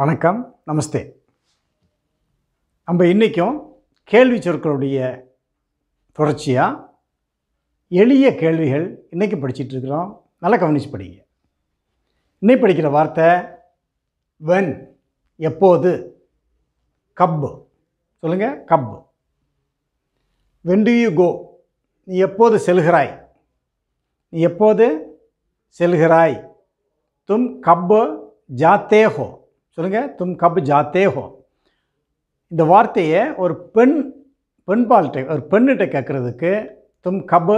வணக்கம் நமஸ்தே நம்ம இன்றைக்கும் கேள்வி சொற்களுடைய தொடர்ச்சியாக எளிய கேள்விகள் இன்றைக்கி இருக்கிறோம் நல்லா கவனித்து படிங்க இன்னைக்கு படிக்கிற வார்த்தை வென் எப்போது கப்பு சொல்லுங்கள் கப்பு வென் டு யூ கோ நீ எப்போது செல்கிறாய் நீ எப்போது செல்கிறாய் தும் கப்பு ஜாத்தே ஹோ சொல்லுங்கள் தும் கப் ஜாத்தே ஹோ இந்த வார்த்தையை ஒரு பெண் பெண்பால்கிட்ட ஒரு பெண்ணிட்ட கேட்குறதுக்கு தும் கப்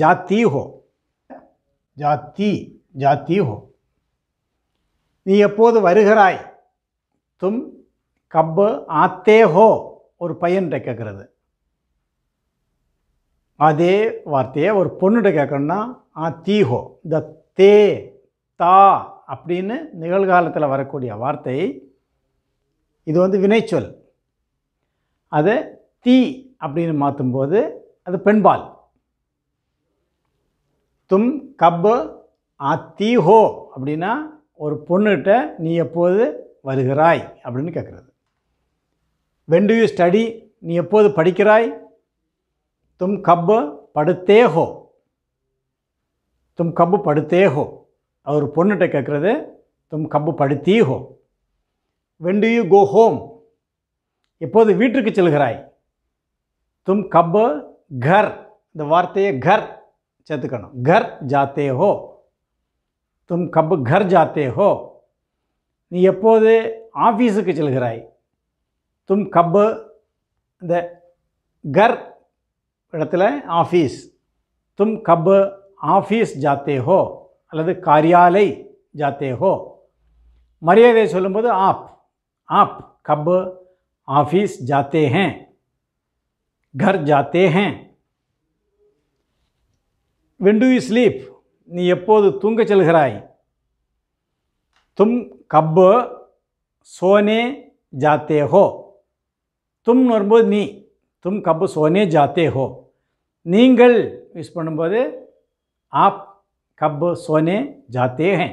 ஜாத்தி ஹோ ஜாத்தி ஜாத்தி ஹோ நீ எப்போது வருகிறாய் தும் கப் ஆத்தே ஹோ ஒரு பையன்கிட்ட கேட்குறது அதே வார்த்தையை ஒரு பொண்ணுகிட்ட கேட்கணும்னா ஆ தீஹோ த இந்த தே தா அப்படின்னு நிகழ்காலத்தில் வரக்கூடிய வார்த்தை இது வந்து வினைச்சொல் அது தீ அப்படின்னு மாற்றும்போது அது பெண்பால் தும் கப்பு தீ ஹோ அப்படின்னா ஒரு பொண்ணுகிட்ட நீ எப்போது வருகிறாய் அப்படின்னு கேட்குறது வென் டு யூ ஸ்டடி நீ எப்போது படிக்கிறாய் தும் கப்பு படுத்தே ஹோ தும் கப்பு படுத்தே ஹோ और पोन्नட்ட கேக்குறது तुम कब पडती हो वेंड्यू गो होम எப்போது வீட்டிற்கு செல்கிறாய் तुम कब घर அந்த வார்த்தையே घर చేత్తుகణం घर जाते हो तुम कब घर जाते हो நீ எப்போது ஆபீஸ்க்கு செல்கிறாய் तुम कब அந்த घर பதிலா ஆபீஸ் तुम कब ஆபீஸ் जाते हो அல்லது காரியாலை ஜாத்தேகோ மரியாதை சொல்லும்போது ஆப் ஆப் கப் ஆஃபீஸ் ஜாத்தே ஹேன் கர் ஜாத்தே ஹேன் வெண்டு யூ ஸ்லீப் நீ எப்போது தூங்க செல்கிறாய் தும் கப்பு சோனே ஜாத்தே ஹோ தும்னு வரும்போது நீ தும் கப்பு சோனே ஜாத்தே ஹோ நீங்கள் யூஸ் பண்ணும்போது ஆப் कब சோனே जाते हैं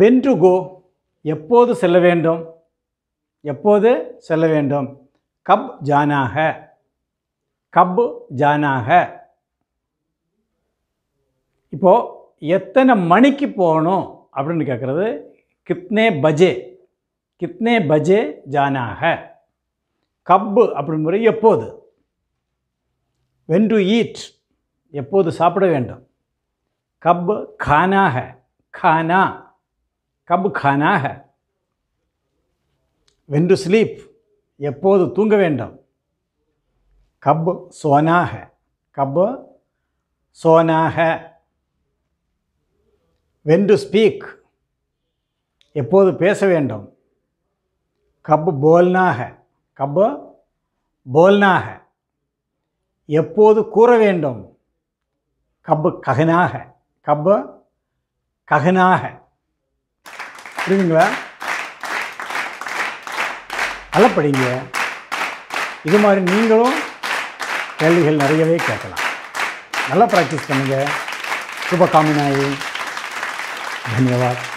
வென் டு கோ எப்போது செல்ல வேண்டும் எப்போது செல்ல வேண்டும் கப் ஜானாக கப் ஜானாக இப்போது எத்தனை மணிக்கு போகணும் அப்படின்னு கேட்குறது கித்னே பஜே கித்னே பஜே ஜானாக கப்பு அப்படிங்கிற எப்போது வென் டு ஈட் எப்போது சாப்பிட வேண்டும் கப் கானாக கானா கப் கானாக வென் டு ஸ்லீப் எப்போது தூங்க வேண்டும் கப் சோனாக கப் சோனாக வென் டு ஸ்பீக் எப்போது பேச வேண்டும் கப் போல்னாக கப் போல்னாக எப்போது கூற வேண்டும் கப்பு ககனாக கப்பு ககனாக புரியுதுங்களா நல்லா இது மாதிரி நீங்களும் கேள்விகள் நிறையவே கேட்கலாம் நல்லா ப்ராக்டிஸ் பண்ணுங்கள் சுப காமினாயி தன்யவாத்